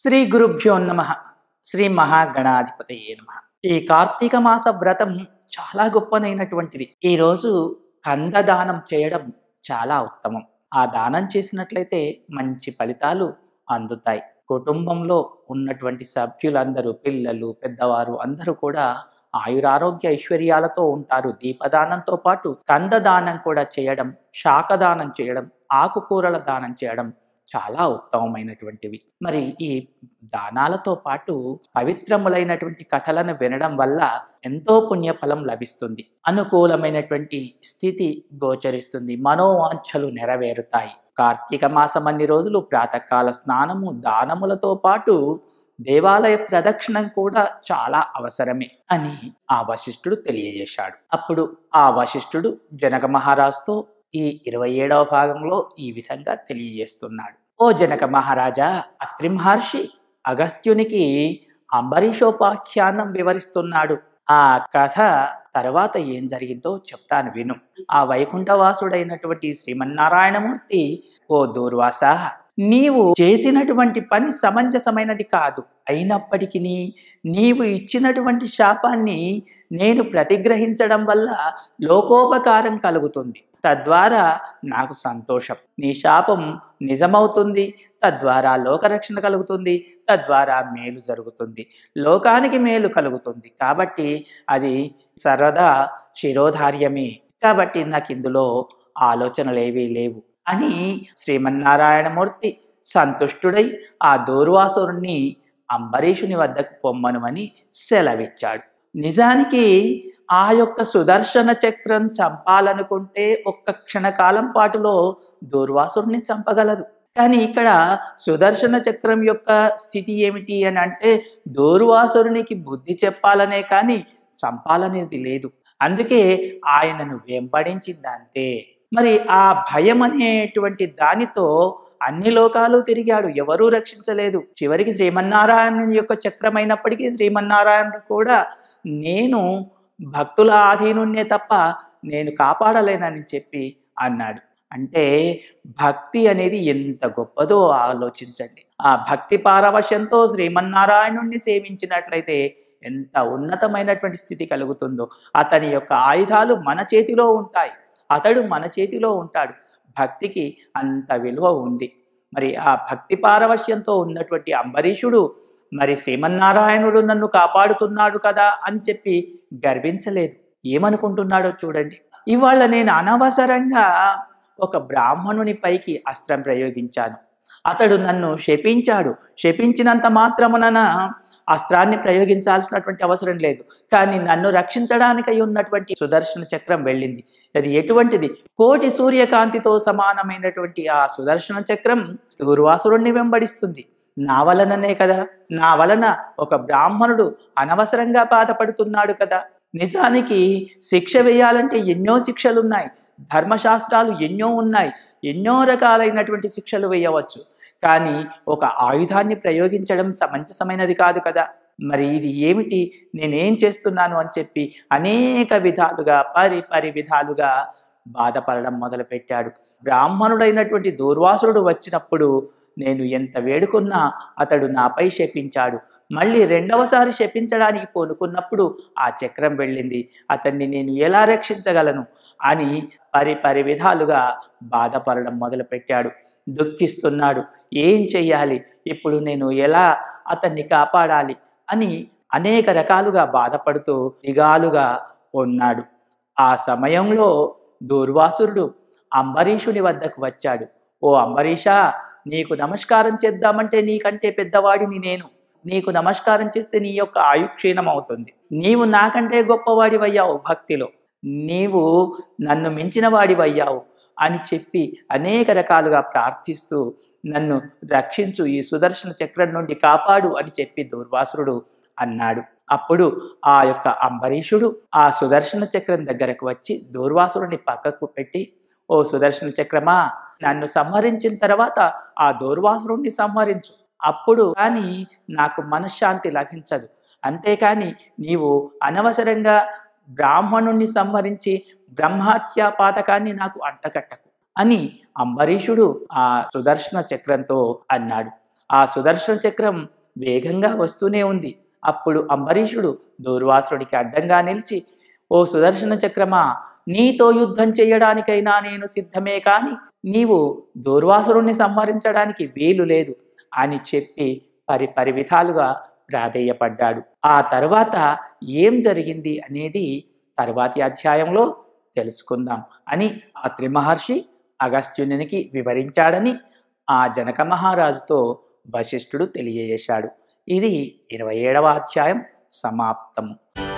శ్రీ గురుభ్యో నమ శ్రీ మహాగణాధిపతయే నమ ఈ కార్తీక మాస వ్రతం చాలా గొప్పనైనటువంటిది ఈరోజు కందదానం చేయడం చాలా ఉత్తమం ఆ దానం చేసినట్లయితే మంచి ఫలితాలు అందుతాయి కుటుంబంలో ఉన్నటువంటి సభ్యులందరూ పిల్లలు పెద్దవారు అందరూ కూడా ఆయురారోగ్య ఐశ్వర్యాలతో ఉంటారు దీపదానంతో పాటు కందదానం కూడా చేయడం శాఖదానం చేయడం ఆకుకూరల దానం చేయడం చాలా ఉత్తమమైనటువంటివి మరి ఈ దానాలతో పాటు పవిత్రములైనటువంటి కథలను వినడం వల్ల ఎంతో పుణ్యఫలం లభిస్తుంది అనుకూలమైనటువంటి స్థితి గోచరిస్తుంది మనోవాంఛలు నెరవేరుతాయి కార్తీక మాసం అన్ని రోజులు ప్రాతకాల స్నానము దానములతో పాటు దేవాలయ ప్రదక్షిణం కూడా చాలా అవసరమే అని ఆ వశిష్ఠుడు తెలియజేశాడు అప్పుడు ఆ వశిష్ఠుడు జనక మహారాజుతో ఈ ఇరవై ఏడవ భాగంలో ఈ విధంగా తెలియజేస్తున్నాడు ఓ జనక మహారాజా అత్రిమహర్షి అగస్త్యునికి అంబరీషోపాఖ్యానం వివరిస్తున్నాడు ఆ కథ తర్వాత ఏం జరిగిందో చెప్తాను విను ఆ వైకుంఠవాసుడైనటువంటి శ్రీమన్నారాయణమూర్తి ఓ దూర్వాస నీవు చేసినటువంటి పని సమంజసమైనది కాదు అయినప్పటికీ నీవు ఇచ్చినటువంటి శాపాన్ని నేను ప్రతిగ్రహించడం వల్ల లోకోపకారం కలుగుతుంది తద్వారా నాకు సంతోషం నీ శాపం నిజమవుతుంది తద్వారా లోకరక్షణ కలుగుతుంది తద్వారా మేలు జరుగుతుంది లోకానికి మేలు కలుగుతుంది కాబట్టి అది సరదా శిరోధార్యమే కాబట్టి నాకు ఇందులో ఆలోచనలేవీ లేవు అని శ్రీమన్నారాయణమూర్తి సంతుష్టుడై ఆ దూర్వాసురుణ్ణి అంబరీషుని వద్దకు పొమ్మనుమని సెలవిచ్చాడు నిజానికి ఆ యొక్క సుదర్శన చక్రం చంపాలనుకుంటే ఒక్క క్షణకాలం పాటులో దూర్వాసుడిని చంపగలరు కానీ ఇక్కడ సుదర్శన చక్రం యొక్క స్థితి ఏమిటి అని అంటే దూర్వాసురునికి బుద్ధి చెప్పాలనే కానీ చంపాలనేది లేదు అందుకే ఆయనను వెంబడించిందంతే మరి ఆ భయం అనేటువంటి దానితో అన్ని లోకాలు తిరిగాడు ఎవరూ రక్షించలేదు చివరికి శ్రీమన్నారాయణుని యొక్క చక్రం అయినప్పటికీ శ్రీమన్నారాయణుడు కూడా నేను భక్తుల ఆధీనుణ్ణే తప్ప నేను కాపాడలేనని చెప్పి అన్నాడు అంటే భక్తి అనేది ఎంత గొప్పదో ఆలోచించండి ఆ భక్తి పారవశ్యంతో శ్రీమన్నారాయణుణ్ణి సేవించినట్లయితే ఎంత ఉన్నతమైనటువంటి స్థితి కలుగుతుందో అతని యొక్క ఆయుధాలు మన చేతిలో ఉంటాయి అతడు మన చేతిలో ఉంటాడు భక్తికి అంత విలువ ఉంది మరి ఆ భక్తి పారవశ్యంతో ఉన్నటువంటి అంబరీషుడు మరి శ్రీమన్నారాయణుడు నన్ను కాపాడుతున్నాడు కదా అని చెప్పి గర్వించలేదు ఏమనుకుంటున్నాడో చూడండి ఇవాళ నేను అనవసరంగా ఒక బ్రాహ్మణుని పైకి అస్త్రం ప్రయోగించాను అతడు నన్ను శపించాడు శపించినంత మాత్రమున అస్త్రాన్ని ప్రయోగించాల్సినటువంటి అవసరం లేదు కానీ నన్ను రక్షించడానికై ఉన్నటువంటి సుదర్శన చక్రం వెళ్ళింది అది ఎటువంటిది కోటి సూర్యకాంతితో సమానమైనటువంటి ఆ సుదర్శన చక్రం దూర్వాసురుణ్ణి వెంబడిస్తుంది నా వలననే కదా నా వలన ఒక బ్రాహ్మణుడు అనవసరంగా బాధపడుతున్నాడు కదా నిజానికి శిక్ష వేయాలంటే ఎన్నో శిక్షలున్నాయి ధర్మశాస్త్రాలు ఎన్నో ఉన్నాయి ఎన్నో రకాలైనటువంటి శిక్షలు వేయవచ్చు కానీ ఒక ఆయుధాన్ని ప్రయోగించడం సమంజసమైనది కాదు కదా మరి ఇది ఏమిటి నేనేం చేస్తున్నాను అని చెప్పి అనేక విధాలుగా పరి పరి విధాలుగా బాధపడడం మొదలుపెట్టాడు బ్రాహ్మణుడైనటువంటి దూర్వాసుడు వచ్చినప్పుడు నేను ఎంత వేడుకున్నా అతడు నాపై శపించాడు మళ్ళీ రెండవసారి శపించడానికి పోనుకున్నప్పుడు ఆ చక్రం వెళ్ళింది అతన్ని నేను ఎలా రక్షించగలను అని పరిపరి విధాలుగా బాధపడడం మొదలుపెట్టాడు దుఃఖిస్తున్నాడు ఏం చెయ్యాలి ఇప్పుడు నేను ఎలా అతన్ని కాపాడాలి అని అనేక రకాలుగా బాధపడుతూ దిగాలుగా ఉన్నాడు ఆ సమయంలో దూర్వాసురుడు అంబరీషుని వద్దకు వచ్చాడు ఓ అంబరీషా నీకు నమస్కారం చేద్దామంటే నీకంటే పెద్దవాడిని నేను నీకు నమస్కారం చేస్తే నీ యొక్క ఆయుక్షీణం అవుతుంది నీవు నాకంటే గొప్పవాడివయ్యావు భక్తిలో నీవు నన్ను మించిన వాడివయ్యావు అని చెప్పి అనేక రకాలుగా ప్రార్థిస్తూ నన్ను రక్షించు ఈ సుదర్శన చక్రం నుండి కాపాడు అని చెప్పి దూర్వాసురుడు అన్నాడు అప్పుడు ఆ యొక్క అంబరీషుడు ఆ సుదర్శన చక్రం దగ్గరకు వచ్చి దూర్వాసురుని పక్కకు పెట్టి ఓ సుదర్శన చక్రమా నన్ను సంహరించిన తర్వాత ఆ దూర్వాసురుణ్ణి సంహరించు అప్పుడు కానీ నాకు మనశ్శాంతి లభించదు అంతేకాని నీవు అనవసరంగా బ్రాహ్మణుణ్ణి సంహరించి బ్రహ్మహత్యా పాతకాన్ని నాకు అంటకట్టకు అని అంబరీషుడు ఆ సుదర్శన చక్రంతో అన్నాడు ఆ సుదర్శన చక్రం వేగంగా వస్తూనే ఉంది అప్పుడు అంబరీషుడు దూర్వాసుడికి అడ్డంగా నిలిచి ఓ సుదర్శన చక్రమా నీతో యుద్ధం చేయడానికైనా నేను సిద్ధమే కాని నీవు దూర్వాసురుణ్ణి సంహరించడానికి వీలు లేదు అని చెప్పి పరి పరివిధాలుగా ప్రాధేయపడ్డాడు ఆ తర్వాత ఏం జరిగింది అనేది తర్వాతి అధ్యాయంలో తెలుసుకుందాం అని ఆ త్రిమహర్షి అగస్త్యునికి వివరించాడని ఆ జనక మహారాజుతో వశిష్ఠుడు తెలియజేశాడు ఇది ఇరవై ఏడవ అధ్యాయం సమాప్తము